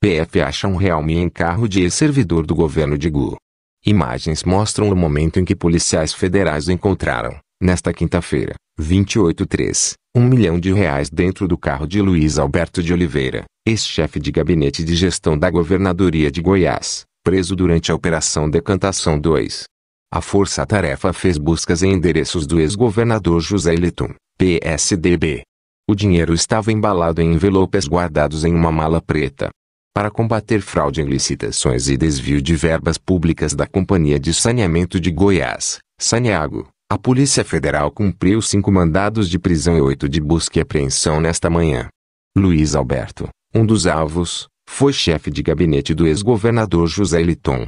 PF acha um realme em carro de ex-servidor do governo de Gu. Imagens mostram o momento em que policiais federais encontraram, nesta quinta-feira, 28/3, um milhão de reais dentro do carro de Luiz Alberto de Oliveira, ex-chefe de gabinete de gestão da governadoria de Goiás, preso durante a Operação Decantação 2. A Força Tarefa fez buscas em endereços do ex-governador José Litum, PSDB. O dinheiro estava embalado em envelopes guardados em uma mala preta, para combater fraude em licitações e desvio de verbas públicas da Companhia de Saneamento de Goiás, Saneago, a Polícia Federal cumpriu cinco mandados de prisão e oito de busca e apreensão nesta manhã. Luiz Alberto, um dos alvos, foi chefe de gabinete do ex-governador José Liton.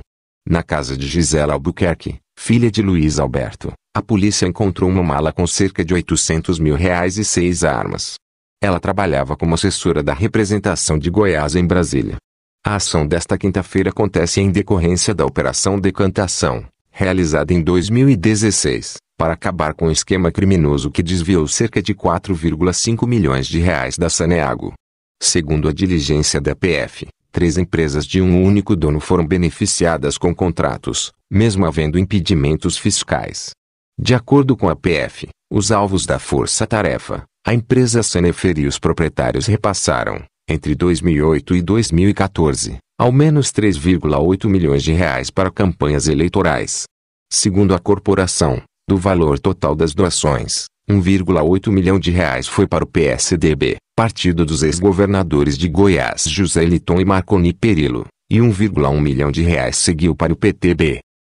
Na casa de Gisela Albuquerque, filha de Luiz Alberto, a polícia encontrou uma mala com cerca de 800 mil reais e seis armas. Ela trabalhava como assessora da representação de Goiás em Brasília. A ação desta quinta-feira acontece em decorrência da Operação Decantação, realizada em 2016, para acabar com o um esquema criminoso que desviou cerca de 4,5 milhões de reais da Saneago. Segundo a diligência da PF, três empresas de um único dono foram beneficiadas com contratos, mesmo havendo impedimentos fiscais. De acordo com a PF, os alvos da força-tarefa, a empresa Senefer e os proprietários repassaram, entre 2008 e 2014, ao menos 3,8 milhões de reais para campanhas eleitorais. Segundo a corporação, do valor total das doações, 1,8 milhão de reais foi para o PSDB, partido dos ex-governadores de Goiás José Liton e Marconi Perillo, e 1,1 milhão de reais seguiu para o PTB,